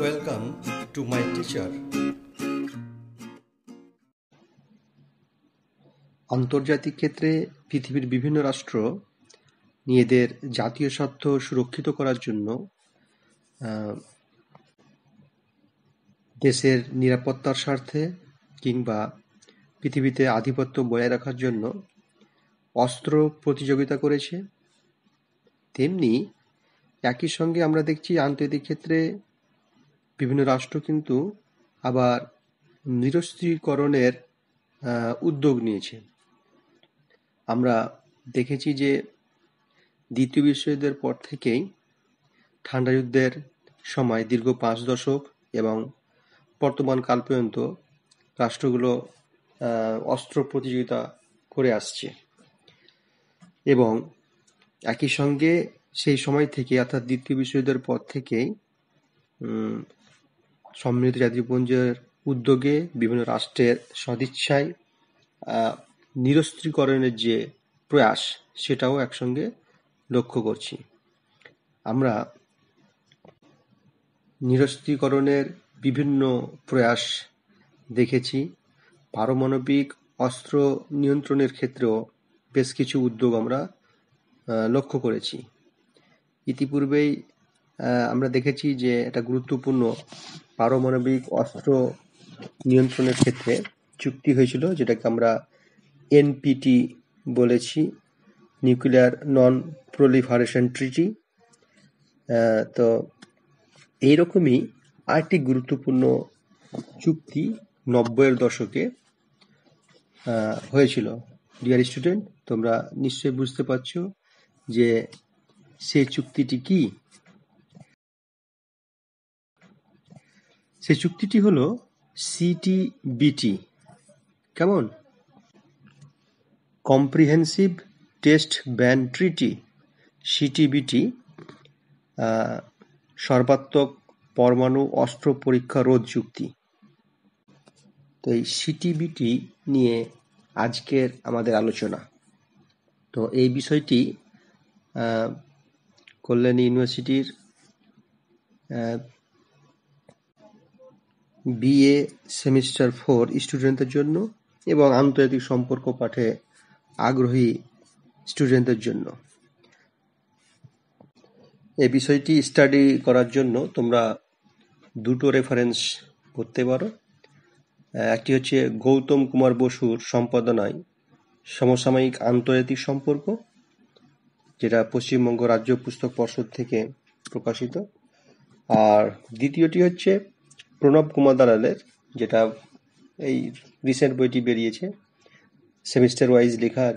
Welcome to my teacher আন্তর্জাতিক ক্ষেত্রে পৃথিবীর বিভিন্ন রাষ্ট্র নিজেদের জাতীয় স্বার্থ সুরক্ষিত করার জন্য দেশের নিরাপত্তার স্বার্থে কিংবা পৃথিবীতে আধিপত্য বজায় রাখার জন্য অস্ত্র প্রতিযোগিতা করেছে তেমনি একই সঙ্গে আমরা দেখছি আন্তর্জাতিক ক্ষেত্রে বিভিন্ন রাষ্ট্র কিন্তু আবার নিরস্ত্রীকরণের উদ্যোগ নিয়েছে আমরা দেখেছি যে দ্বিতীয় বিশ্বযুদ্ধের পর থেকেই ঠান্ডা যুদ্ধের সময় দীর্ঘ পাঁচ দশক এবং বর্তমান কাল পর্যন্ত রাষ্ট্রগুলো অস্ত্র প্রতিযোগিতা করে আসছে এবং একই সঙ্গে সেই সময় থেকে অর্থাৎ দ্বিতীয় বিশ্বযুদ্ধের পর থেকেই সম্মিলিত জাতিপুঞ্জের উদ্যোগে বিভিন্ন রাষ্ট্রের সদিচ্ছায় নিরস্ত্রীকরণের যে প্রয়াস সেটাও একসঙ্গে লক্ষ্য করছি আমরা নিরস্ত্রীকরণের বিভিন্ন প্রয়াস দেখেছি পারমাণবিক অস্ত্র নিয়ন্ত্রণের ক্ষেত্রেও বেশ কিছু উদ্যোগ আমরা লক্ষ্য করেছি ইতিপূর্বেই আমরা দেখেছি যে এটা গুরুত্বপূর্ণ পারমাণবিক অস্ত্র নিয়ন্ত্রণের ক্ষেত্রে চুক্তি হয়েছিল যেটাকে আমরা এনপিটি বলেছি নিউক্লিয়ার নন প্রলিফারেশন ট্রিটি তো এইরকমই আরেকটি গুরুত্বপূর্ণ চুক্তি নব্বইয়ের দশকে হয়েছিল ডিয়ার স্টুডেন্ট তোমরা নিশ্চয়ই বুঝতে পারছ যে সে চুক্তিটি কি সেই চুক্তিটি হলো সিটিবিটি কেমন comprehensive test ban treaty CTBT সর্বাত্মক পরমাণু অস্ত্র পরীক্ষা রোধ চুক্তি তো এই সিটিবিটি নিয়ে আজকের আমাদের আলোচনা তো এই বিষয়টি কল্যাণী ইউনিভার্সিটির বিএ সেমিস্টার ফোর স্টুডেন্টদের জন্য এবং আন্তর্জাতিক সম্পর্ক পাঠে আগ্রহী স্টুডেন্টদের জন্য এই বিষয়টি স্টাডি করার জন্য তোমরা দুটো রেফারেন্স করতে পারো একটি হচ্ছে গৌতম কুমার বসুর সম্পাদনায় সমসাময়িক আন্তর্জাতিক সম্পর্ক যেটা পশ্চিমবঙ্গ রাজ্য পুস্তক পর্ষদ থেকে প্রকাশিত আর দ্বিতীয়টি হচ্ছে প্রণব কুমার দালালের যেটা এই রিসেন্ট বইটি বেরিয়েছে সেমিস্টার ওয়াইজ লেখা আর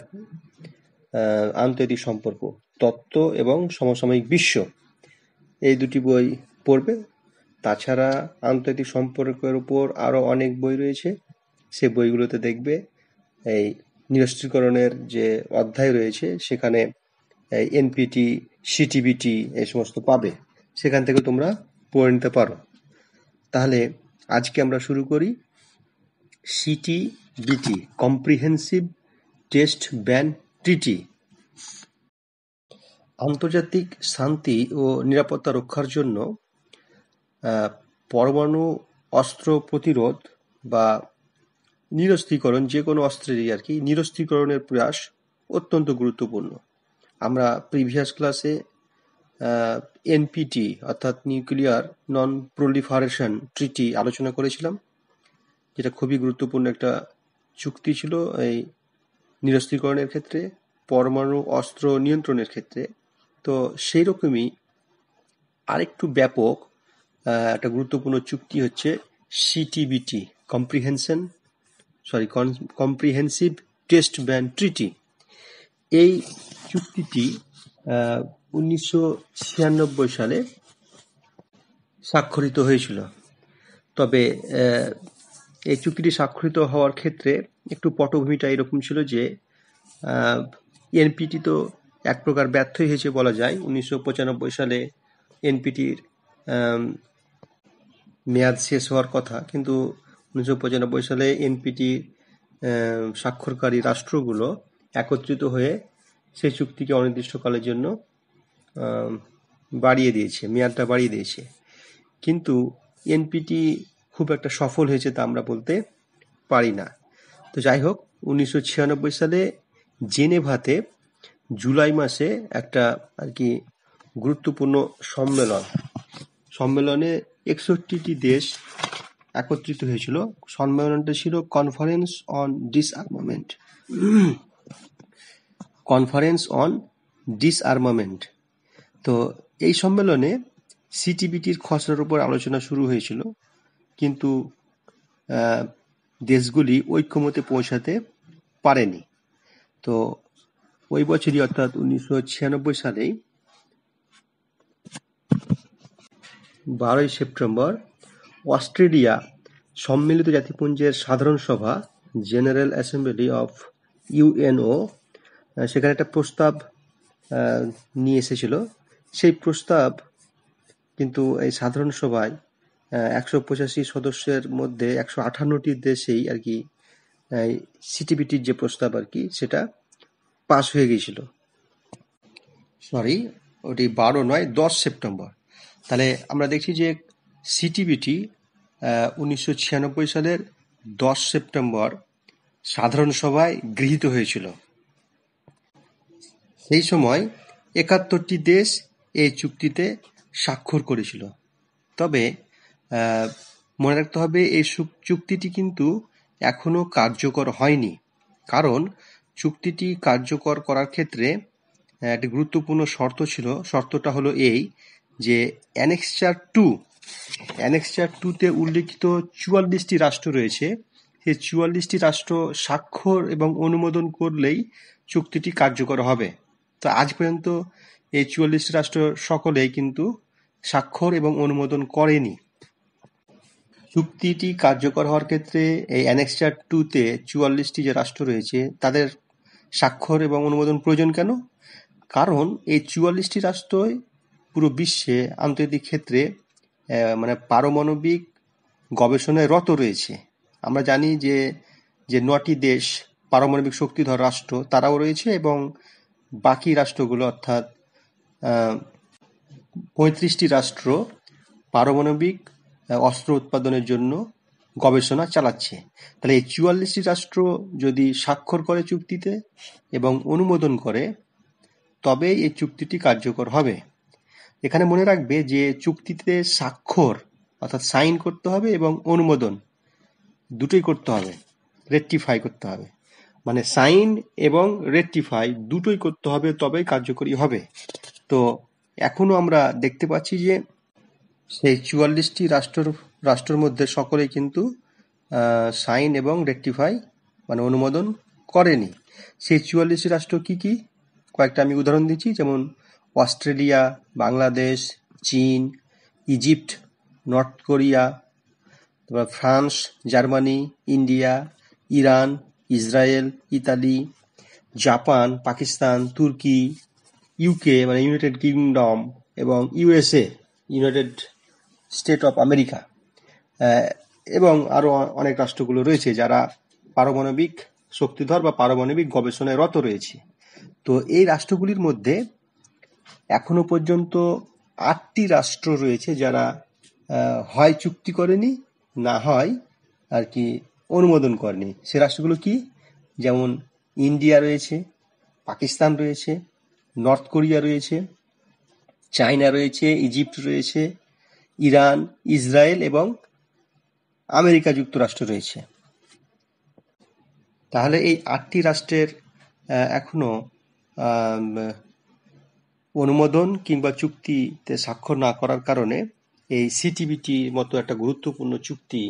আন্তর্জাতিক সম্পর্ক তত্ত্ব এবং সমসাময়িক বিশ্ব এই দুটি বই পড়বে তাছাড়া আন্তর্জাতিক সম্পর্কের উপর আরও অনেক বই রয়েছে সে বইগুলোতে দেখবে এই নিরস্ত্রীকরণের যে অধ্যায় রয়েছে সেখানে এনপিটি সিটিবিটি এই সমস্ত পাবে সেখান থেকে তোমরা পড়ে নিতে পারো তাহলে আজকে আমরা শুরু করি সিটি বিটি কম্প্রিহেন্সিভ টেস্ট ব্যান ট্রিটি আন্তর্জাতিক শান্তি ও নিরাপত্তা রক্ষার জন্য পরমাণু অস্ত্র প্রতিরোধ বা নিরস্ত্রীকরণ যে কোনো অস্ত্রেরই আর কি নিরস্ত্রীকরণের প্রয়াস অত্যন্ত গুরুত্বপূর্ণ আমরা প্রিভিয়াস ক্লাসে এনপিটি অর্থাৎ নিউক্লিয়ার নন প্রলিফারেশন ট্রিটি আলোচনা করেছিলাম যেটা খুবই গুরুত্বপূর্ণ একটা চুক্তি ছিল এই নিরস্ত্রীকরণের ক্ষেত্রে পরমাণু অস্ত্র নিয়ন্ত্রণের ক্ষেত্রে তো সেই রকমই আরেকটু ব্যাপক একটা গুরুত্বপূর্ণ চুক্তি হচ্ছে CTBT comprehension sorry comprehensive test band treaty এই চুক্তিটি উনিশশো সালে স্বাক্ষরিত হয়েছিল তবে এই চুক্তিটি স্বাক্ষরিত হওয়ার ক্ষেত্রে একটু পটভূমিটা এরকম ছিল যে এনপিটি তো এক প্রকার ব্যর্থই হয়েছে বলা যায় উনিশশো সালে এনপিটির মেয়াদ শেষ হওয়ার কথা কিন্তু উনিশশো সালে এনপিটি স্বাক্ষরকারী রাষ্ট্রগুলো একত্রিত হয়ে সেই চুক্তিকে অনির্দিষ্টকালের জন্য বাড়িয়ে দিয়েছে মেয়াদটা বাড়িয়ে দিয়েছে কিন্তু এনপিটি খুব একটা সফল হয়েছে তা আমরা বলতে পারি না তো যাই হোক উনিশশো সালে জেনেভাতে জুলাই মাসে একটা আর কি গুরুত্বপূর্ণ সম্মেলন সম্মেলনে একষট্টিটি দেশ একত্রিত হয়েছিল সম্মেলনটা ছিল conference on disarmament conference on disarmament তো এই সম্মেলনে সিটিবিটির খসড়ার উপর আলোচনা শুরু হয়েছিল কিন্তু দেশগুলি ঐক্যমতে পৌঁছাতে পারেনি তো ওই বছরই অর্থাৎ উনিশশো ছিয়ানব্বই সালেই বারোই সেপ্টেম্বর অস্ট্রেলিয়া সম্মিলিত জাতিপুঞ্জের সাধারণ সভা জেনারেল অ্যাসেম্বলি অফ ইউএনও সেখানে একটা প্রস্তাব নিয়ে এসেছিল সেই প্রস্তাব কিন্তু এই সাধারণ সভায় একশো পঁচাশি সদস্যের মধ্যে একশো আঠান্নটি দেশেই আর কি সিটিবিটির যে প্রস্তাব আর কি সেটা পাস হয়ে গিয়েছিল সরি ওটি বারো নয় দশ সেপ্টেম্বর তাহলে আমরা দেখছি যে সিটিবিটি উনিশশো ছিয়ানব্বই সালের দশ সেপ্টেম্বর সাধারণ সভায় গৃহীত হয়েছিল সেই সময় একাত্তরটি দেশ এই চুক্তিতে স্বাক্ষর করেছিল তবে মনে রাখতে হবে এই চুক্তিটি কিন্তু এখনও কার্যকর হয়নি কারণ চুক্তিটি কার্যকর করার ক্ষেত্রে একটি গুরুত্বপূর্ণ শর্ত ছিল শর্তটা হলো এই যে অ্যানেক্সচার টু অ্যানেক্সচার টুতে উল্লিখিত চুয়াল্লিশটি রাষ্ট্র রয়েছে সেই চুয়াল্লিশটি রাষ্ট্র স্বাক্ষর এবং অনুমোদন করলেই চুক্তিটি কার্যকর হবে তো আজ পর্যন্ত এই চুয়াল্লিশটি রাষ্ট্র সকলেই কিন্তু স্বাক্ষর এবং অনুমোদন করেনি। চুক্তিটি কার্যকর হওয়ার ক্ষেত্রে এই অ্যানেক্সচার টুতে চুয়াল্লিশটি যে রাষ্ট্র রয়েছে তাদের স্বাক্ষর এবং অনুমোদন প্রয়োজন কেন কারণ এই চুয়াল্লিশটি রাষ্ট্রই পুরো বিশ্বে আন্তর্জাতিক ক্ষেত্রে মানে পারমাণবিক গবেষণায় রত রয়েছে আমরা জানি যে যে নটি দেশ পারমাণবিক শক্তিধর রাষ্ট্র তারাও রয়েছে এবং বাকি রাষ্ট্রগুলো অর্থাৎ পঁয়ত্রিশটি রাষ্ট্র পারমাণবিক অস্ত্র উৎপাদনের জন্য গবেষণা চালাচ্ছে তাহলে এই চুয়াল্লিশটি রাষ্ট্র যদি স্বাক্ষর করে চুক্তিতে এবং অনুমোদন করে তবে এই চুক্তিটি কার্যকর হবে এখানে মনে রাখবে যে চুক্তিতে স্বাক্ষর অর্থাৎ সাইন করতে হবে এবং অনুমোদন দুটোই করতে হবে রেট্টিফাই করতে হবে মানে সাইন এবং রেট্টিফাই দুটোই করতে হবে তবেই কার্যকরী হবে তো এখনও আমরা দেখতে পাচ্ছি যে সেই চুয়াল্লিশটি রাষ্ট্র রাষ্ট্রর মধ্যে সকলেই কিন্তু সাইন এবং রেক্টিফাই মানে অনুমোদন করেনি সেই চুয়াল্লিশটি রাষ্ট্র কি কি কয়েকটা আমি উদাহরণ দিচ্ছি যেমন অস্ট্রেলিয়া বাংলাদেশ চীন ইজিপ্ট নর্থ কোরিয়া তারপর France Germany India Iran Israel Italy Japan Pakistan তুর্কি ইউকে মানে ইউনাইটেড কিংডম এবং USA United State of America এবং আরও অনেক রাষ্ট্রগুলো রয়েছে যারা পারমাণবিক শক্তিধর বা পারমাণবিক গবেষণায় রত রয়েছে তো এই রাষ্ট্রগুলির মধ্যে এখনো পর্যন্ত আটটি রাষ্ট্র রয়েছে যারা হয় চুক্তি করেনি না হয় আর কি অনুমোদন করেনি সে রাষ্ট্রগুলো কি যেমন ইন্ডিয়া রয়েছে পাকিস্তান রয়েছে নর্থ কোরিয়া রয়েছে চায়না রয়েছে ইজিপ্ট রয়েছে ইরান ইসরায়েল এবং আমেরিকা যুক্তরাষ্ট্র রয়েছে তাহলে এই আটটি রাষ্ট্রের এখনো অনুমোদন কিংবা চুক্তিতে স্বাক্ষর না করার কারণে এই সিটিবিটির মতো একটা গুরুত্বপূর্ণ চুক্তি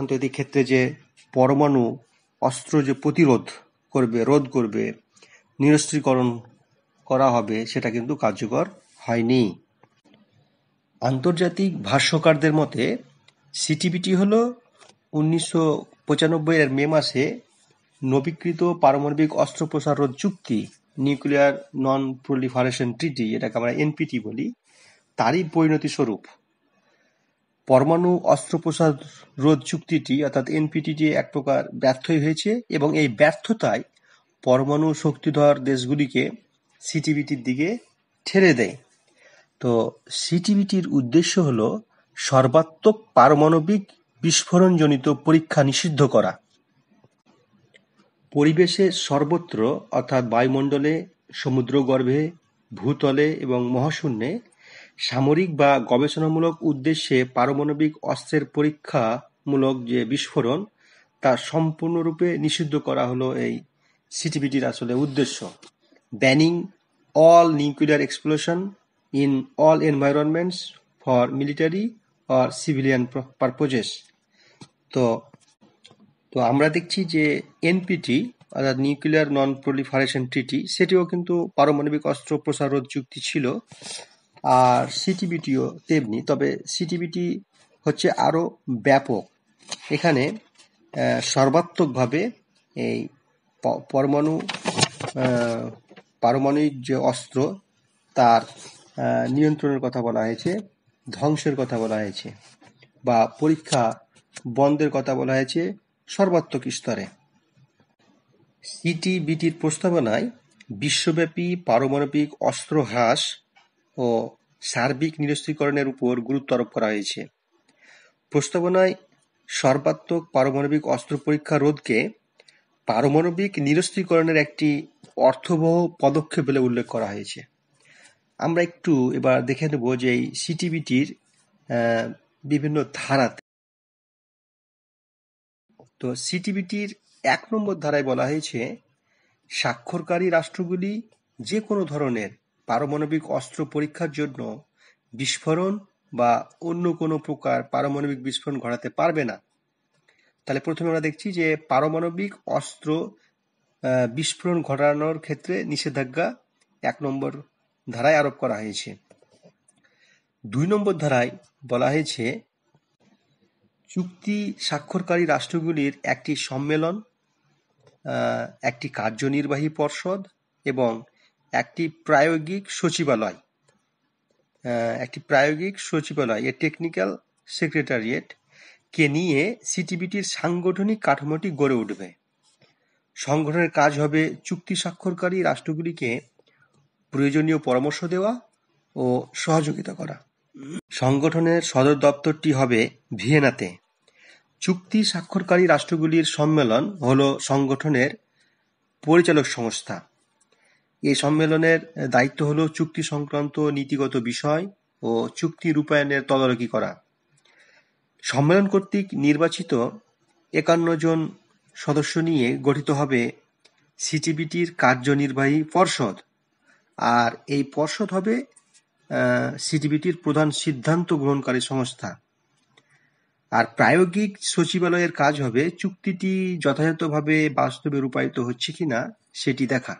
আন্তর্জাতিক ক্ষেত্রে যে পরমাণু অস্ত্র যে প্রতিরোধ করবে রোধ করবে নিরস্ত্রীকরণ করা হবে সেটা কিন্তু কার্যকর হয়নি আন্তর্জাতিক ভাষ্যকারদের মতে সিটিবিটি হল উনিশশো এর মে মাসে নবীকৃত পারমাণবিক অস্ত্র প্রসারণ চুক্তি নিউক্লিয়ার নন প্রলিফারেশন ট্রিটি এটাকে আমরা এনপিটি বলি তারই পরিণতি স্বরূপ পরমাণু অস্ত্র প্রসার রোধ চুক্তিটি অর্থাৎ এনপিটি এক প্রকার ব্যর্থই হয়েছে এবং এই ব্যর্থতায় পরমাণু শক্তিধর দেশগুলিকে সিটিবিটির দিকে ঠেলে দেয় তো সিটিবিটির উদ্দেশ্য হল সর্বাত্মক পারমাণবিক বিস্ফোরণজনিত পরীক্ষা নিষিদ্ধ করা পরিবেশে সর্বত্র অর্থাৎ বায়ুমণ্ডলে সমুদ্রগর্ভে ভূতলে এবং মহাশূন্যে সামরিক বা গবেষণামূলক উদ্দেশ্যে পারমাণবিক অস্ত্রের পরীক্ষামূলক যে বিস্ফোরণ তা সম্পূর্ণরূপে নিষিদ্ধ করা হলো এই সিটিভিটির আসলে উদ্দেশ্য banning all nuclear explosion in all environments for military or civilian purposes তো তো আমরা দেখছি যে এনপিটি অর্থাৎ নিউক্লিয়ার নন প্রলিফারেশন ট্রিটি সেটিও কিন্তু পারমাণবিক অস্ত্র প্রসারোধ চুক্তি ছিল আর সিটিবিটিও তেমনি তবে সিটিবিটি হচ্ছে আরও ব্যাপক এখানে সর্বাত্মকভাবে এই পরমাণু পারমাণবিক যে অস্ত্র তার নিয়ন্ত্রণের কথা বলা হয়েছে ধ্বংসের কথা বলা হয়েছে বা পরীক্ষা বন্ধের কথা বলা হয়েছে সর্বাত্মক স্তরে সিটিবিটির প্রস্তাবনায় বিশ্বব্যাপী পারমাণবিক অস্ত্র হ্রাস ও সার্বিক নিরস্ত্রীকরণের উপর গুরুত্ব আরোপ করা হয়েছে প্রস্তাবনায় সর্বাত্মক পারমাণবিক অস্ত্র পরীক্ষা রোধকে পারমাণবিক নিরস্ত্রীকরণের একটি অর্থবহ পদক্ষেপ বলে উল্লেখ করা হয়েছে আমরা একটু এবার দেখে নেব যে এই সিটিবিটির বিভিন্ন ধারাতে তো সিটিবিটির এক নম্বর ধারায় বলা হয়েছে স্বাক্ষরকারী রাষ্ট্রগুলি যে কোনো ধরনের পারমাণবিক অস্ত্র পরীক্ষার জন্য বিস্ফোরণ বা অন্য কোনো প্রকার পারমাণবিক বিস্ফোরণ ঘটাতে পারবে না তাহলে প্রথমে আমরা দেখছি যে পারমাণবিক অস্ত্র বিস্ফোরণ ঘটানোর ক্ষেত্রে নিষেধাজ্ঞা এক নম্বর ধারায় আরোপ করা হয়েছে দুই নম্বর ধারায় বলা হয়েছে চুক্তি স্বাক্ষরকারী রাষ্ট্রগুলির একটি সম্মেলন একটি কার্যনির্বাহী পর্ষদ এবং একটি প্রায়োগিক সচিবালয় একটি প্রায়োগিক সচিবালয় এ টেকনিক্যাল সেক্রেটারিয়েট কে নিয়ে সিটিবিটির সাংগঠনিক কাঠামোটি গড়ে উঠবে। সংগঠনের কাজ হবে চুক্তি স্বাক্ষরকারী রাষ্ট্রগুলিকে প্রয়োজনীয় পরামর্শ দেওয়া ও সহযোগিতা করা। সংগঠনের সদর দপ্তরটি হবে ভিয়েনাতে। চুক্তি স্বাক্ষরকারী রাষ্ট্রগুলির সম্মেলন হল সংগঠনের পরিচালক সংস্থা। এই সম্মেলনের দায়িত্ব হল চুক্তি সংক্রান্ত নীতিগত বিষয় ও চুক্তি রূপায়ণের তদারকি করা। সম্মেলন কর্তৃক নির্বাচিত একান্ন জন সদস্য নিয়ে গঠিত হবে সিটিবিটির কার্যনির্বাহী পর্ষদ আর এই পর্ষদ হবে সিটিবিটির প্রধান সিদ্ধান্ত গ্রহণকারী সংস্থা আর প্রায়োগিক সচিবালয়ের কাজ হবে চুক্তিটি যথাযথভাবে বাস্তবে রূপায়িত হচ্ছে কি না সেটি দেখা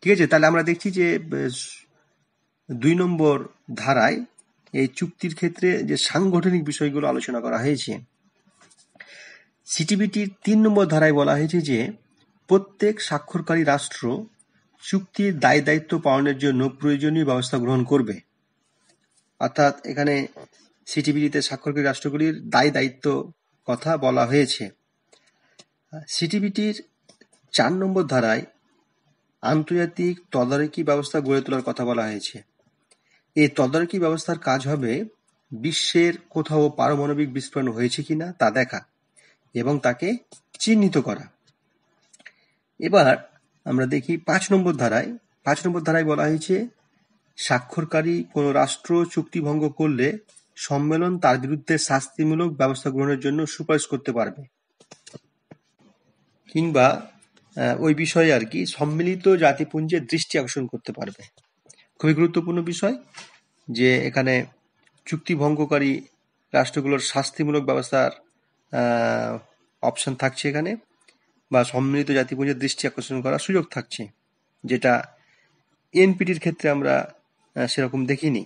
ঠিক আছে তাহলে আমরা দেখছি যে দুই নম্বর ধারায় এই চুক্তির ক্ষেত্রে যে সাংগঠনিক বিষয়গুলো আলোচনা করা হয়েছে সিটিবিটির তিন নম্বর ধারায় বলা হয়েছে যে প্রত্যেক স্বাক্ষরকারী রাষ্ট্র চুক্তির দায় দায়িত্ব পালনের জন্য প্রয়োজনীয় ব্যবস্থা গ্রহণ করবে অর্থাৎ এখানে সিটিবিটিতে স্বাক্ষরকারী রাষ্ট্রগুলির দায় দায়িত্ব কথা বলা হয়েছে সিটিবিটির চার নম্বর ধারায় আন্তর্জাতিক তদারকি ব্যবস্থা গড়ে তোলার কথা বলা হয়েছে এ তদারকি ব্যবস্থার কাজ হবে বিশ্বের কোথাও পারমাণবিক বিস্ফোরণ হয়েছে কিনা তা দেখা এবং তাকে চিহ্নিত করা এবার আমরা দেখি পাঁচ নম্বর ধারায় পাঁচ নম্বর ধারায় বলা হয়েছে স্বাক্ষরকারী কোনো রাষ্ট্র চুক্তি ভঙ্গ করলে সম্মেলন তার বিরুদ্ধে শাস্তিমূলক ব্যবস্থা গ্রহণের জন্য সুপারিশ করতে পারবে কিংবা ওই বিষয়ে আর কি সম্মিলিত জাতিপুঞ্জের দৃষ্টি আকর্ষণ করতে পারবে খুবই গুরুত্বপূর্ণ বিষয় যে এখানে চুক্তি ভঙ্গকারী রাষ্ট্রগুলোর শাস্তিমূলক ব্যবস্থার অপশন থাকছে এখানে বা সম্মিলিত জাতিপুঞ্জের দৃষ্টি আকর্ষণ করার সুযোগ থাকছে যেটা এনপিটির ক্ষেত্রে আমরা সেরকম দেখিনি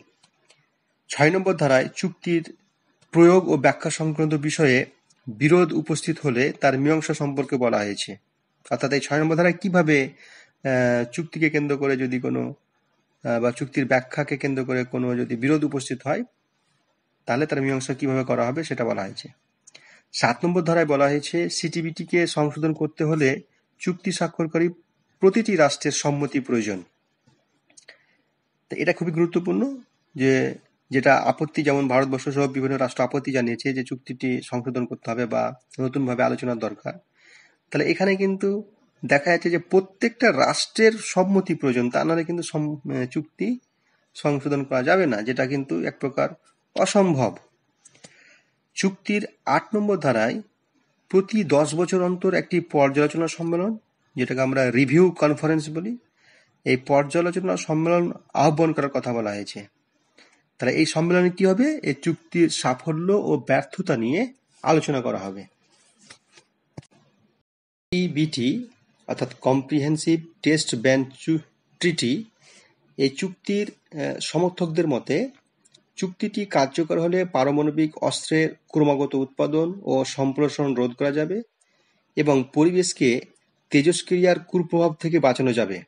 ছয় নম্বর ধারায় চুক্তির প্রয়োগ ও ব্যাখ্যা সংক্রান্ত বিষয়ে বিরোধ উপস্থিত হলে তার মীমাংসা সম্পর্কে বলা হয়েছে অর্থাৎ এই ছয় নম্বর ধারায় কিভাবে চুক্তিকে কেন্দ্র করে যদি কোনো বা চুক্তির ব্যাখ্যাকে কেন্দ্র করে কোনো যদি বিরোধ উপস্থিত হয় তাহলে তার মীমাংসা কিভাবে করা হবে সেটা বলা হয়েছে সাত নম্বর ধারায় বলা হয়েছে সিটিবিটিকে সংশোধন করতে হলে চুক্তি স্বাক্ষরকারী প্রতিটি রাষ্ট্রের সম্মতি প্রয়োজন এটা খুবই গুরুত্বপূর্ণ যে যেটা আপত্তি যেমন ভারতবর্ষ সহ বিভিন্ন রাষ্ট্র আপত্তি জানিয়েছে যে চুক্তিটি সংশোধন করতে হবে বা নতুনভাবে আলোচনার দরকার তাহলে এখানে কিন্তু দেখা যাচ্ছে যে প্রত্যেকটা রাষ্ট্রের সম্মতি প্রয়োজন তা নাহলে কিন্তু চুক্তি সংশোধন করা যাবে না যেটা কিন্তু এক প্রকার অসম্ভব চুক্তির আট নম্বর ধারায় প্রতি দশ বছর অন্তর একটি পর্যালোচনা সম্মেলন যেটাকে আমরা রিভিউ কনফারেন্স বলি এই পর্যালোচনা সম্মেলন আহ্বান করার কথা বলা হয়েছে তাহলে এই সম্মেলনে কি হবে এই চুক্তির সাফল্য ও ব্যর্থতা নিয়ে আলোচনা করা হবে ইবিটি অর্থাৎ কম্প্রিহেনসিভ টেস্ট ব্যান ট্রিটি এই চুক্তির সমর্থকদের মতে চুক্তিটি কার্যকর হলে পারমাণবিক অস্ত্রের ক্রমাগত উৎপাদন ও সম্প্রসারণ রোধ করা যাবে এবং পরিবেশকে তেজস্ক্রিয়ার কুপ্রভাব থেকে বাঁচানো যাবে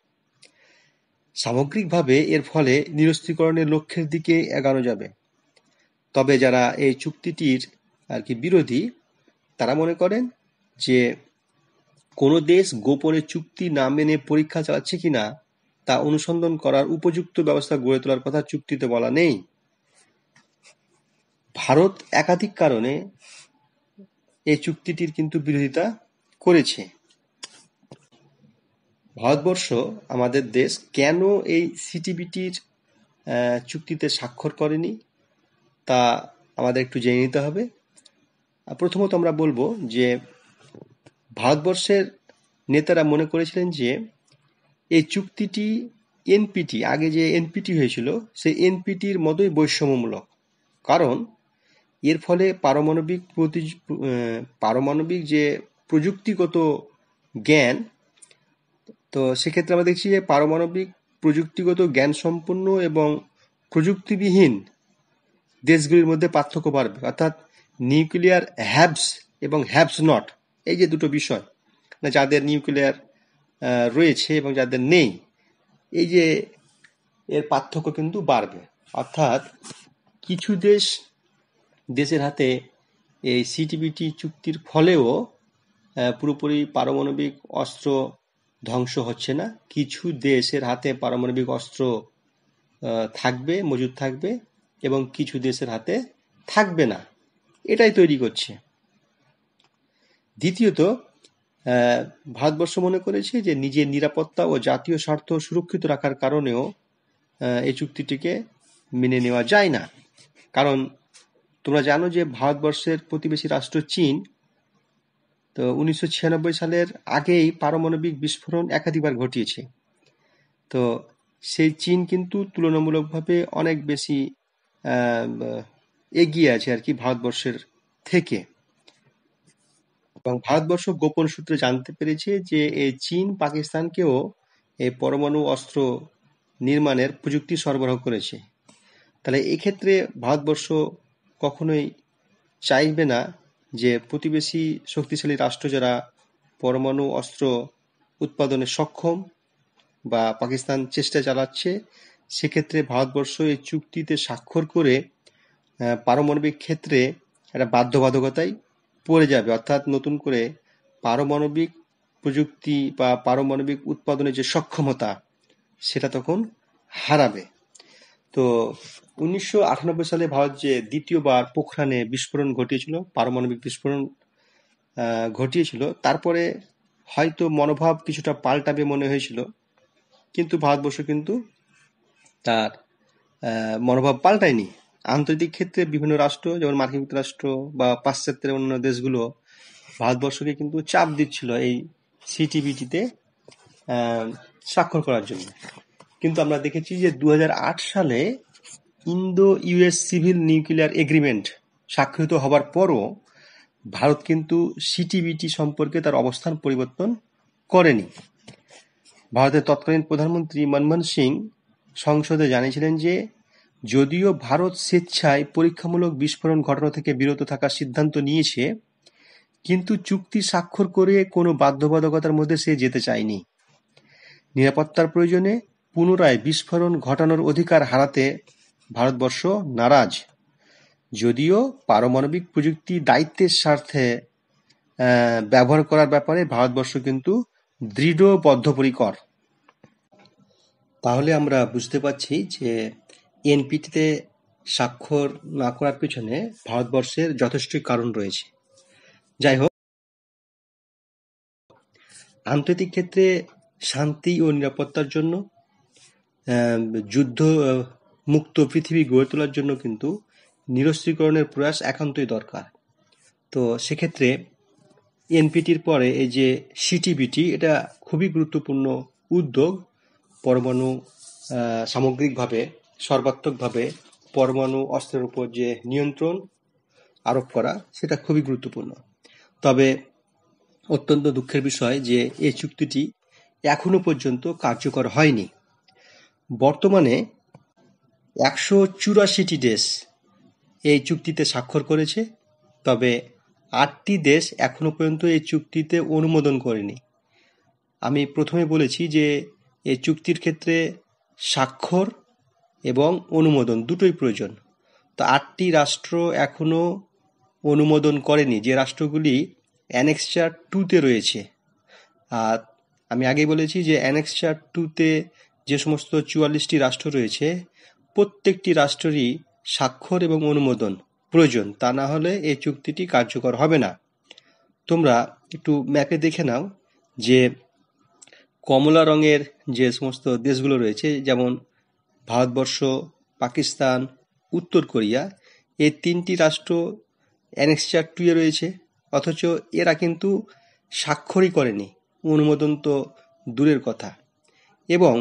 সামগ্রিকভাবে এর ফলে নিরস্ত্রীকরণের লক্ষ্যের দিকে এগানো যাবে তবে যারা এই চুক্তিটির আর কি বিরোধী তারা মনে করেন যে কোনো দেশ গোপনে চুক্তি না মেনে পরীক্ষা চালাচ্ছে কিনা তা অনুসন্ধান করার উপযুক্ত ব্যবস্থা গড়ে তোলার কথা চুক্তিতে বলা নেই। ভারত একাধিক কারণে এই চুক্তিটির কিন্তু বিরোধিতা করেছে। ভারতবর্ষ আমাদের দেশ কেন এই সিটিবিটির চুক্তিতে স্বাক্ষর করেনি তা আমাদের একটু জেনে নিতে হবে প্রথমত আমরা বলবো যে ভারতবর্ষের নেতারা মনে করেছিলেন যে এই চুক্তিটি এনপিটি আগে যে এনপিটি হয়েছিল সেই এনপিটির মতোই বৈষম্যমূলক কারণ এর ফলে পারমাণবিক প্রতি পারমাণবিক যে প্রযুক্তিগত জ্ঞান তো সেক্ষেত্রে আমরা দেখছি যে পারমাণবিক প্রযুক্তিগত জ্ঞান সম্পন্ন এবং প্রযুক্তিবিহীন দেশগুলির মধ্যে পার্থক্য বাড়বে অর্থাৎ নিউক্লিয়ার হ্যাবস এবং হ্যাবস নট এই যে দুটো বিষয় না যাদের নিউক্লিয়ার রয়েছে এবং যাদের নেই এই যে এর পার্থক্য কিন্তু বাড়বে অর্থাৎ কিছু দেশ দেশের হাতে এই সিটিবিটি চুক্তির ফলেও পুরোপুরি পারমাণবিক অস্ত্র ধ্বংস হচ্ছে না কিছু দেশের হাতে পারমাণবিক অস্ত্র থাকবে মজুদ থাকবে এবং কিছু দেশের হাতে থাকবে না এটাই তৈরি করছে দ্বিতীয়ত ভারতবর্ষ মনে করেছে যে নিজের নিরাপত্তা ও জাতীয় স্বার্থ সুরক্ষিত রাখার কারণেও এই চুক্তিটিকে মেনে নেওয়া যায় না কারণ তোমরা জানো যে ভারতবর্ষের প্রতিবেশী রাষ্ট্র চীন তো উনিশশো সালের আগেই পারমাণবিক বিস্ফোরণ একাধিকবার ঘটিয়েছে তো সেই চীন কিন্তু তুলনামূলকভাবে অনেক বেশি এগিয়ে আছে আর কি ভারতবর্ষের থেকে এবং ভারতবর্ষ গোপন সূত্রে জানতে পেরেছে যে চীন পাকিস্তানকেও এই পরমাণু অস্ত্র নির্মাণের প্রযুক্তি সরবরাহ করেছে তাহলে এক্ষেত্রে ভারতবর্ষ কখনোই চাইবে না যে প্রতিবেশী শক্তিশালী রাষ্ট্র যারা পরমাণু অস্ত্র উৎপাদনে সক্ষম বা পাকিস্তান চেষ্টা চালাচ্ছে সেক্ষেত্রে ভারতবর্ষ এই চুক্তিতে স্বাক্ষর করে পারমাণবিক ক্ষেত্রে একটা বাধ্যবাধকতাই পড়ে যাবে অর্থাৎ নতুন করে পারমাণবিক প্রযুক্তি বা পারমাণবিক উৎপাদনের যে সক্ষমতা সেটা তখন হারাবে তো উনিশশো সালে ভারত যে দ্বিতীয়বার পোখরানে বিস্ফোরণ ঘটিয়েছিল পারমাণবিক বিস্ফোরণ ঘটিয়েছিল তারপরে হয়তো মনোভাব কিছুটা পাল্টাবে মনে হয়েছিল কিন্তু ভারতবর্ষ কিন্তু তার মনোভাব পাল্টায়নি আন্তর্জাতিক ক্ষেত্রে বিভিন্ন রাষ্ট্র যেমন মার্কিন যুক্তরাষ্ট্র বা পাশ্চাত্যের অন্য দেশগুলো ভারতবর্ষকে কিন্তু চাপ দিচ্ছিল এই সিটিভিটিতে স্বাক্ষর করার জন্য কিন্তু আমরা দেখেছি যে দু সালে Indo US civil nuclear agreement স্বাক্ষরিত হবার পরও ভারত কিন্তু সিটিভিটি সম্পর্কে তার অবস্থান পরিবর্তন করেনি ভারতের তৎকালীন প্রধানমন্ত্রী মনমোহন সিং সংসদে জানিয়েছিলেন যে যদিও ভারত স্বেচ্ছায় পরীক্ষামূলক বিস্ফোরণ ঘটানো থেকে বিরত থাকার সিদ্ধান্ত নিয়েছে, কিন্তু চুক্তি স্বাক্ষর করে কোনো বাধ্যবাধকতার মধ্যে সে যেতে চায়নি। নিরাপত্তার প্রয়োজনে পুনরায় বিস্ফোরণ ঘটানোর অধিকার হারাতে ভারতবর্ষ নারাজ, যদিও পারমাণবিক প্রযুক্তি দায়িত্বের স্বার্থে ব্যবহার করার ব্যাপারে ভারতবর্ষ কিন্তু দৃঢ়বদ্ধপরিকর। তাহলে আমরা বুঝতে পারছি যে এনপিটিতে স্বাক্ষর না করার পিছনে ভারতবর্ষের যথেষ্টই কারণ রয়েছে যাই হোক আন্তর্জাতিক ক্ষেত্রে শান্তি ও নিরাপত্তার জন্য যুদ্ধ মুক্ত পৃথিবী গড়ে তোলার জন্য কিন্তু নিরস্ত্রীকরণের প্রয়াস একান্তই দরকার তো সেক্ষেত্রে এনপিটির পরে এই যে সিটিবিটি এটা খুবই গুরুত্বপূর্ণ উদ্যোগ পরমাণু সামগ্রিকভাবে সর্বাত্মকভাবে পরমাণু অস্ত্রের উপর যে নিয়ন্ত্রণ আরোপ করা সেটা খুবই গুরুত্বপূর্ণ তবে অত্যন্ত দুঃখের বিষয় যে এই চুক্তিটি এখনো পর্যন্ত কার্যকর হয়নি বর্তমানে একশো চুরাশিটি দেশ এই চুক্তিতে স্বাক্ষর করেছে তবে আটটি দেশ এখনো পর্যন্ত এই চুক্তিতে অনুমোদন করেনি আমি প্রথমে বলেছি যে এই চুক্তির ক্ষেত্রে স্বাক্ষর এবং অনুমোদন দুটোই প্রয়োজন তো আটটি রাষ্ট্র এখনও অনুমোদন করেনি যে রাষ্ট্রগুলি অ্যানেক্সচার টুতে রয়েছে আর আমি আগে বলেছি যে অ্যানেক্সচার টুতে যে সমস্ত চুয়াল্লিশটি রাষ্ট্র রয়েছে প্রত্যেকটি রাষ্ট্রেরই স্বাক্ষর এবং অনুমোদন প্রয়োজন তা না হলে এই চুক্তিটি কার্যকর হবে না তোমরা একটু ম্যাপে দেখে নাও যে কমলা রঙের যে সমস্ত দেশগুলো রয়েছে যেমন ভারতবর্ষ পাকিস্তান উত্তর কোরিয়া এই তিনটি রাষ্ট্র অ্যানেক্সচার টুয়ে রয়েছে অথচ এরা কিন্তু স্বাক্ষরই করেনি অনুমোদন তো দূরের কথা এবং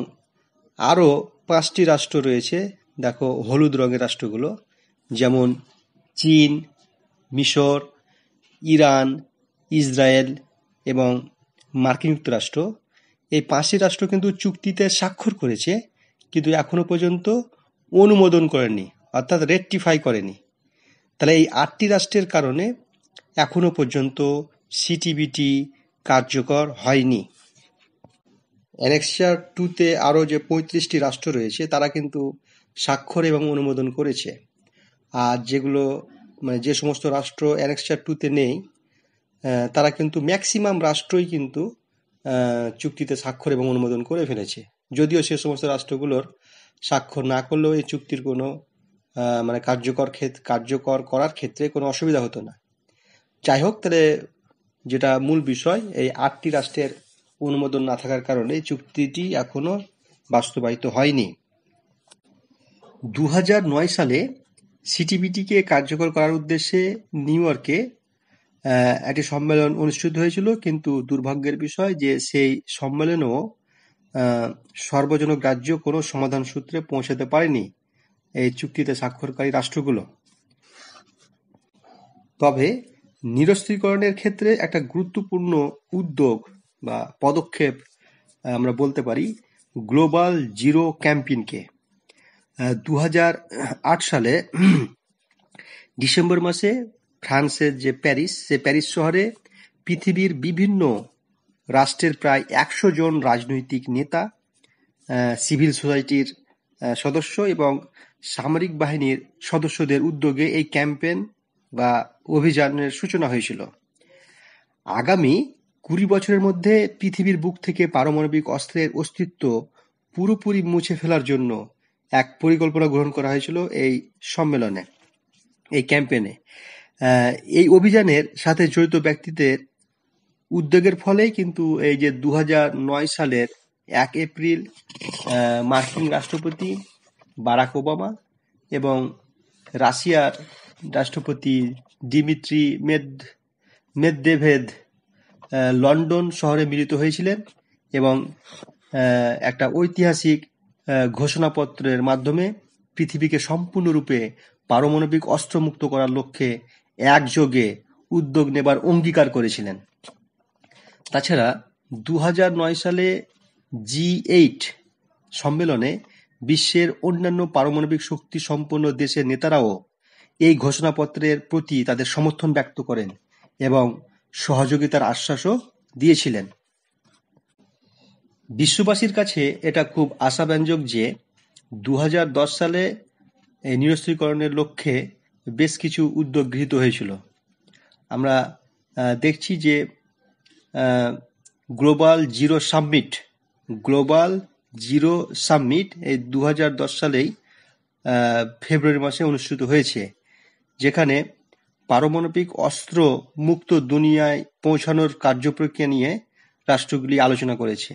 আরও পাঁচটি রাষ্ট্র রয়েছে দেখো হলুদ রঙের রাষ্ট্রগুলো যেমন চীন মিশর ইরান ইসরায়েল এবং মার্কিন যুক্তরাষ্ট্র এই পাঁচটি রাষ্ট্র কিন্তু চুক্তিতে স্বাক্ষর করেছে কিন্তু এখনও পর্যন্ত অনুমোদন করেনি অর্থাৎ রেট্টিফাই করেনি তাহলে এই আটটি রাষ্ট্রের কারণে এখনও পর্যন্ত সিটিবিটি কার্যকর হয়নি অ্যানেক্সার টুতে আরও যে পঁয়ত্রিশটি রাষ্ট্র রয়েছে তারা কিন্তু স্বাক্ষর এবং অনুমোদন করেছে আর যেগুলো মানে যে সমস্ত রাষ্ট্র অ্যানেক্সার টুতে নেই তারা কিন্তু ম্যাক্সিমাম রাষ্ট্রই কিন্তু চুক্তিতে স্বাক্ষর এবং অনুমোদন করে ফেলেছে যদিও সে সমস্ত রাষ্ট্রগুলোর স্বাক্ষর না করলেও এই চুক্তির কোনো মানে কার্যকর কার্যকর করার ক্ষেত্রে কোনো অসুবিধা হতো না যাই হোক তাহলে যেটা মূল বিষয় এই আটটি রাষ্ট্রের অনুমোদন না থাকার কারণে চুক্তিটি এখনো বাস্তবায়িত হয়নি দু সালে সিটিবিটিকে কার্যকর করার উদ্দেশ্যে নিউ ইয়র্কে একটি সম্মেলন অনুষ্ঠিত হয়েছিল কিন্তু দুর্ভাগ্যের বিষয় যে সেই সম্মেলনও সর্বজনক রাজ্য কোনো সমাধান সূত্রে পৌঁছাতে পারেনি এই চুক্তিতে স্বাক্ষরকারী রাষ্ট্রগুলো তবে নিরস্ত্রীকরণের ক্ষেত্রে একটা গুরুত্বপূর্ণ উদ্যোগ বা পদক্ষেপ আমরা বলতে পারি গ্লোবাল জিরো ক্যাম্পেইনকে দু সালে ডিসেম্বর মাসে ফ্রান্সের যে প্যারিস সে প্যারিস শহরে পৃথিবীর বিভিন্ন রাষ্ট্রের প্রায় একশো জন রাজনৈতিক নেতা সিভিল সোসাইটির সদস্য এবং সামরিক বাহিনীর সদস্যদের উদ্যোগে এই ক্যাম্পেন বা অভিযানের সূচনা হয়েছিল আগামী কুড়ি বছরের মধ্যে পৃথিবীর বুক থেকে পারমাণবিক অস্ত্রের অস্তিত্ব পুরোপুরি মুছে ফেলার জন্য এক পরিকল্পনা গ্রহণ করা হয়েছিল এই সম্মেলনে এই ক্যাম্পেনে এই অভিযানের সাথে জড়িত ব্যক্তিদের উদ্যোগের ফলেই কিন্তু এই যে দু সালের এক এপ্রিল মার্কিন রাষ্ট্রপতি বারাক ওবামা এবং রাশিয়ার রাষ্ট্রপতি ডিমিত্রি মেদ মেদদেভেদ লন্ডন শহরে মিলিত হয়েছিলেন এবং একটা ঐতিহাসিক ঘোষণাপত্রের মাধ্যমে পৃথিবীকে সম্পূর্ণরূপে পারমাণবিক অস্ত্রমুক্ত করার লক্ষ্যে একযোগে উদ্যোগ নেবার অঙ্গীকার করেছিলেন তাছাড়া দু সালে জি এইট সম্মেলনে বিশ্বের অন্যান্য পারমাণবিক শক্তি সম্পন্ন দেশের নেতারাও এই ঘোষণাপত্রের প্রতি তাদের সমর্থন ব্যক্ত করেন এবং সহযোগিতার আশ্বাসও দিয়েছিলেন বিশ্ববাসীর কাছে এটা খুব আশাব্যঞ্জক যে দু সালে নিরস্ত্রীকরণের লক্ষ্যে বেশ কিছু উদ্যোগ গৃহীত হয়েছিল আমরা দেখছি যে global zero submit global zero submit এই দু সালেই ফেব্রুয়ারি মাসে অনুষ্ঠিত হয়েছে যেখানে পারমাণবিক অস্ত্র মুক্ত দুনিয়ায় পৌঁছানোর কার্যপ্রক্রিয়া নিয়ে রাষ্ট্রগুলি আলোচনা করেছে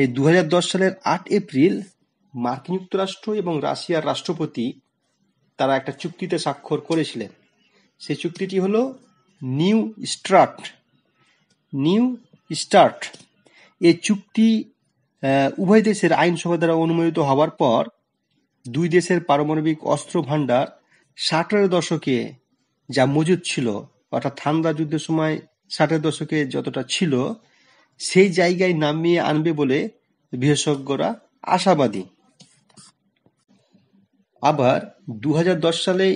এই দু সালের আট এপ্রিল মার্কিন যুক্তরাষ্ট্র এবং রাশিয়ার রাষ্ট্রপতি তারা একটা চুক্তিতে স্বাক্ষর করেছিলেন সেই চুক্তিটি হলো নিউ স্ট্রাট নিউ স্টার্ট এ চুক্তি উভয় দেশের আইনসভা দ্বারা অনুমোদিত হওয়ার পর দুই দেশের পারমাণবিক অস্ত্র ভাণ্ডার ষাটের দশকে যা মজুদ ছিল অর্থাৎ ঠান্ডা যুদ্ধের সময় ষাটের দশকে যতটা ছিল সেই জায়গায় নামিয়ে আনবে বলে বিশেষজ্ঞরা আশাবাদী আবার দু সালে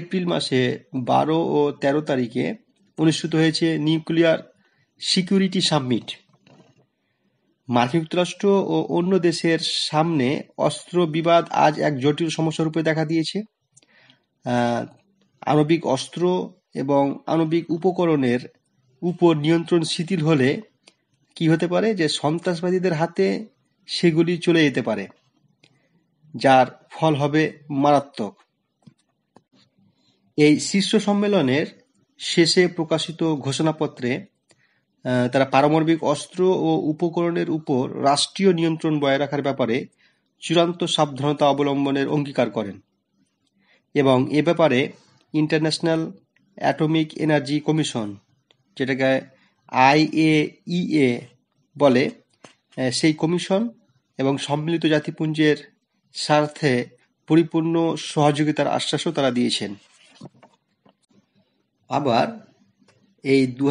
এপ্রিল মাসে বারো ও ১৩ তারিখে অনুষ্ঠিত হয়েছে নিউক্লিয়ার সিকিউরিটি সাবমিট মার্কিন যুক্তরাষ্ট্র ও অন্য দেশের সামনে অস্ত্র বিবাদ আজ এক জটিল সমস্যা রূপে দেখা দিয়েছে আণবিক অস্ত্র এবং আণবিক উপকরণের উপর নিয়ন্ত্রণ শিথিল হলে কি হতে পারে যে সন্ত্রাসবাদীদের হাতে সেগুলি চলে যেতে পারে যার ফল হবে মারাত্মক এই শীর্ষ সম্মেলনের শেষে প্রকাশিত ঘোষণাপত্রে তারা পারমাণবিক অস্ত্র ও উপকরণের উপর রাষ্ট্রীয় নিয়ন্ত্রণ বজায় রাখার ব্যাপারে চূড়ান্ত সাবধানতা অবলম্বনের অঙ্গীকার করেন এবং এ ব্যাপারে ইন্টারন্যাশনাল অ্যাটমিক এনার্জি কমিশন যেটাকে আইএইএ বলে সেই কমিশন এবং সম্মিলিত জাতিপুঞ্জের স্বার্থে পরিপূর্ণ সহযোগিতার আশ্বাসও তারা দিয়েছেন আবার এই দু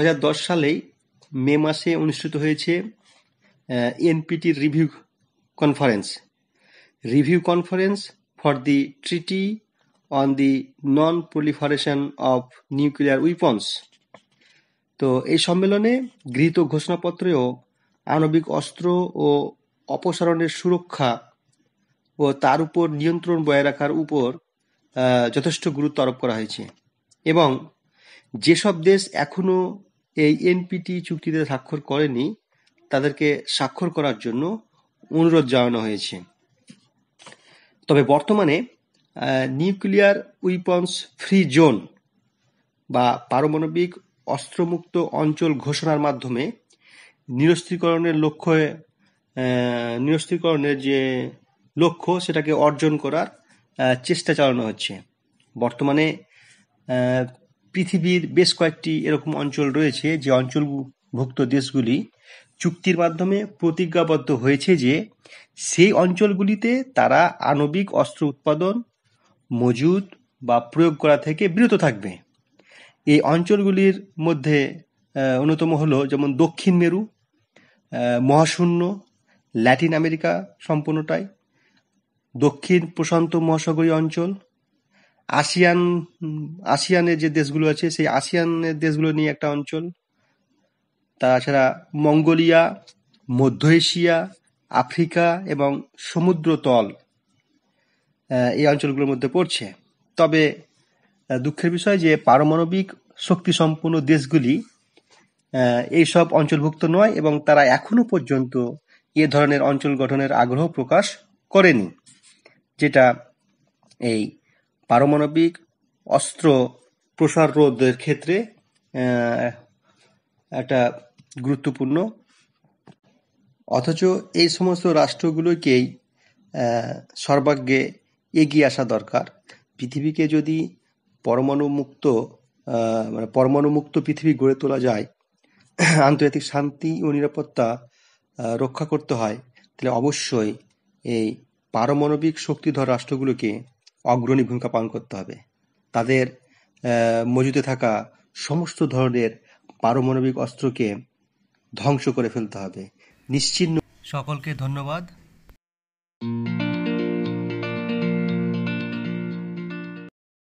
সালেই মে মাসে অনুষ্ঠিত হয়েছে এনপিটির review conference review conference for the treaty on the non proliferation of nuclear weapons তো এই সম্মেলনে গৃহীত ঘোষণাপত্রেও আণবিক অস্ত্র ও অপসারণের সুরক্ষা ও তার উপর নিয়ন্ত্রণ বয়ে রাখার উপর যথেষ্ট গুরুত্ব আরোপ করা হয়েছে এবং যেসব দেশ এখনও এই এনপিটি চুক্তিতে স্বাক্ষর করেনি তাদেরকে স্বাক্ষর করার জন্য অনুরোধ জানানো হয়েছে তবে বর্তমানে নিউক্লিয়ার উইপন্স ফ্রি জোন বা পারমাণবিক অস্ত্রমুক্ত অঞ্চল ঘোষণার মাধ্যমে নিরস্ত্রীকরণের লক্ষ্যে নিরস্ত্রীকরণের যে লক্ষ্য সেটাকে অর্জন করার চেষ্টা চালানো হচ্ছে বর্তমানে পৃথিবীর বেশ কয়েকটি এরকম অঞ্চল রয়েছে যে অঞ্চলভুক্ত দেশগুলি চুক্তির মাধ্যমে প্রতিজ্ঞাবদ্ধ হয়েছে যে সেই অঞ্চলগুলিতে তারা আণবিক অস্ত্র উৎপাদন মজুদ বা প্রয়োগ করা থেকে বিরত থাকবে এই অঞ্চলগুলির মধ্যে অন্যতম হলো যেমন দক্ষিণ মেরু মহাশূন্য ল্যাটিন আমেরিকা সম্পূর্ণটাই দক্ষিণ প্রশান্ত মহাসাগরীয় অঞ্চল আসিয়ান আসিয়ানের যে দেশগুলো আছে সেই আসিয়ানের দেশগুলো নিয়ে একটা অঞ্চল তাছাড়া মঙ্গোলিয়া মধ্য এশিয়া আফ্রিকা এবং সমুদ্র তল এই অঞ্চলগুলোর মধ্যে পড়ছে তবে দুঃখের বিষয় যে পারমাণবিক শক্তি সম্পন্ন দেশগুলি এইসব অঞ্চলভুক্ত নয় এবং তারা এখনো পর্যন্ত এ ধরনের অঞ্চল গঠনের আগ্রহ প্রকাশ করেনি যেটা এই পারমাণবিক অস্ত্র প্রসার রোধের ক্ষেত্রে একটা গুরুত্বপূর্ণ অথচ এই সমস্ত রাষ্ট্রগুলোকেই সর্বাগ্যে এগিয়ে আসা দরকার পৃথিবীকে যদি পরমাণু মুক্ত মানে পরমাণু মুক্ত পৃথিবী গড়ে তোলা যায় আন্তর্জাতিক শান্তি ও নিরাপত্তা রক্ষা করতে হয় তাহলে অবশ্যই এই পারমাণবিক শক্তিধর রাষ্ট্রগুলোকে অগ্রণী ভূমিকা পালন করতে হবে তাদের মজুদে থাকা সমস্ত ধরনের পারমাণবিক অস্ত্রকে ধ্বংস করে ফেলতে হবে নিশ্চিন্ন সকলকে ধন্যবাদ